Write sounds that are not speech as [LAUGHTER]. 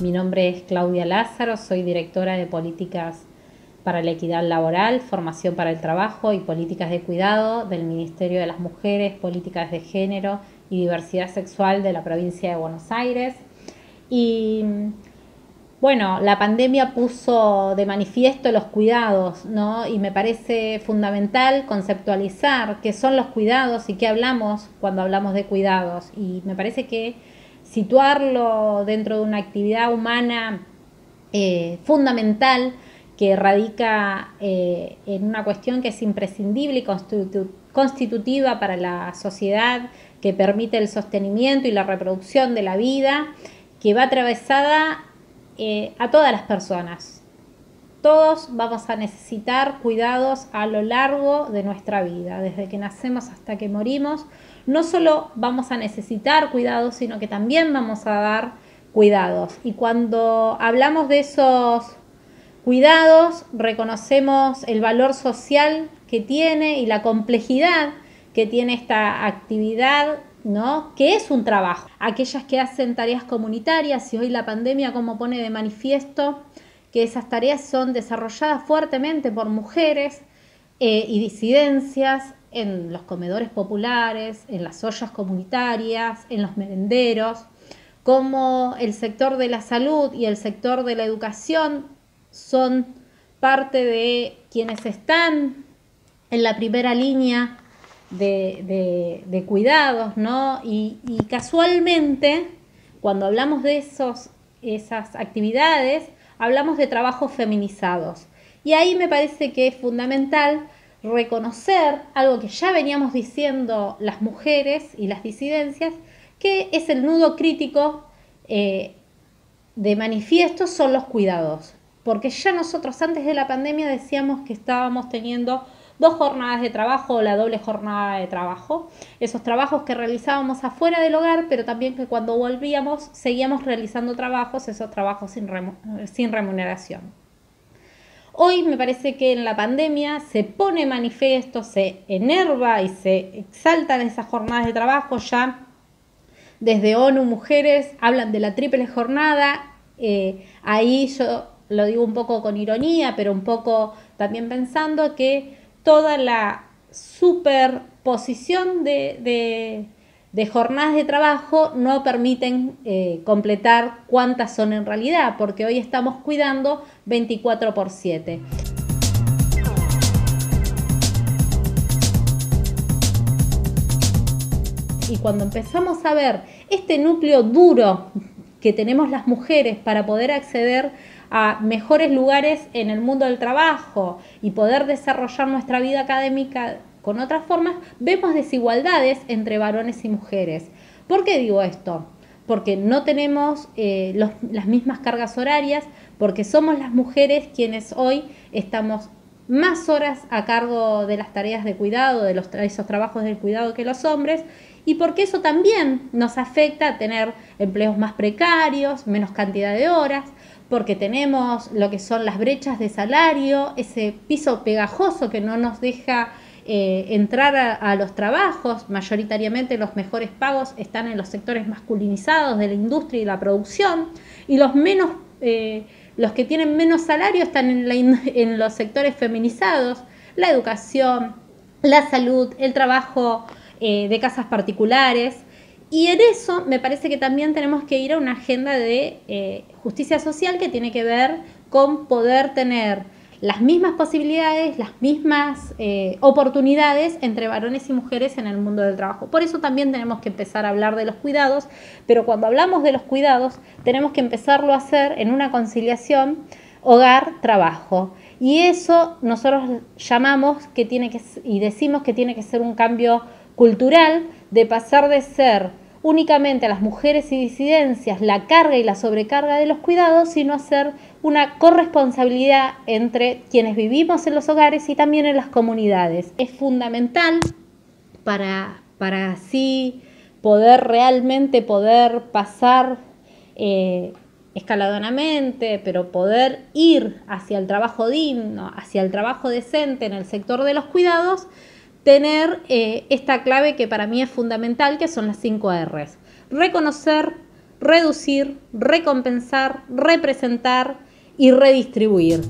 Mi nombre es Claudia Lázaro, soy directora de políticas para la equidad laboral, formación para el trabajo y políticas de cuidado del Ministerio de las Mujeres, Políticas de Género y Diversidad Sexual de la provincia de Buenos Aires. Y bueno, la pandemia puso de manifiesto los cuidados, ¿no? Y me parece fundamental conceptualizar qué son los cuidados y qué hablamos cuando hablamos de cuidados. Y me parece que situarlo dentro de una actividad humana eh, fundamental que radica eh, en una cuestión que es imprescindible y constitutiva para la sociedad, que permite el sostenimiento y la reproducción de la vida, que va atravesada eh, a todas las personas, todos vamos a necesitar cuidados a lo largo de nuestra vida, desde que nacemos hasta que morimos. No solo vamos a necesitar cuidados, sino que también vamos a dar cuidados. Y cuando hablamos de esos cuidados, reconocemos el valor social que tiene y la complejidad que tiene esta actividad, ¿no? Que es un trabajo. Aquellas que hacen tareas comunitarias y hoy la pandemia como pone de manifiesto, que esas tareas son desarrolladas fuertemente por mujeres eh, y disidencias en los comedores populares, en las ollas comunitarias, en los merenderos, como el sector de la salud y el sector de la educación son parte de quienes están en la primera línea de, cuidados, ¿no? Y, casualmente, cuando hablamos de esos, esas actividades, hablamos de trabajos feminizados. Y ahí me parece que es fundamental reconocer algo que ya veníamos diciendo las mujeres y las disidencias, que es el nudo crítico eh, de manifiesto son los cuidados. Porque ya nosotros antes de la pandemia decíamos que estábamos teniendo dos jornadas de trabajo o la doble jornada de trabajo. Esos trabajos que realizábamos afuera del hogar, pero también que cuando volvíamos seguíamos realizando trabajos, esos trabajos sin, remuneración. Hoy me parece que en la pandemia se pone manifiesto, se enerva y se exaltan esas jornadas de trabajo ya. Desde ONU Mujeres hablan de la triple jornada. Eh, ahí yo lo digo un poco con ironía, pero un poco también pensando que toda la superposición de, jornadas de trabajo no permiten eh, completar cuántas son en realidad, porque hoy estamos cuidando 24 por 7. Y cuando empezamos a ver este núcleo duro que tenemos las mujeres para poder acceder a mejores lugares en el mundo del trabajo y poder desarrollar nuestra vida académica con otras formas, vemos desigualdades entre varones y mujeres. ¿Por qué digo esto? Porque no tenemos eh, las mismas cargas horarias, porque somos las mujeres quienes hoy estamos más horas a cargo de las tareas de cuidado, de los, esos trabajos del cuidado que los hombres, y porque eso también nos afecta a tener empleos más precarios, menos cantidad de horas, porque tenemos lo que son las brechas de salario, ese piso pegajoso que no nos deja eh, entrar a, los trabajos. Mayoritariamente los mejores pagos están en los sectores masculinizados de la industria y la producción y los menos... Eh, los que tienen menos salario están [LAUGHS] en, los sectores feminizados, la educación, la salud, el trabajo eh, de casas particulares. Y en eso me parece que también tenemos que ir a una agenda de eh, justicia social que tiene que ver con poder tener las mismas posibilidades, las mismas eh, oportunidades entre varones y mujeres en el mundo del trabajo. Por eso también tenemos que empezar a hablar de los cuidados, pero cuando hablamos de los cuidados tenemos que empezarlo a hacer en una conciliación hogar-trabajo. Y eso nosotros llamamos que tiene que, y decimos que tiene que ser un cambio cultural de pasar de ser únicamente a las mujeres y disidencias la carga y la sobrecarga de los cuidados, sino hacer una corresponsabilidad entre quienes vivimos en los hogares y también en las comunidades. Es fundamental para, así poder realmente poder pasar eh, escaladonamente, pero poder ir hacia el trabajo digno, hacia el trabajo decente en el sector de los cuidados, tener eh, esta clave que para mí es fundamental, que son las 5 Rs. Reconocer, reducir, recompensar, representar y redistribuir.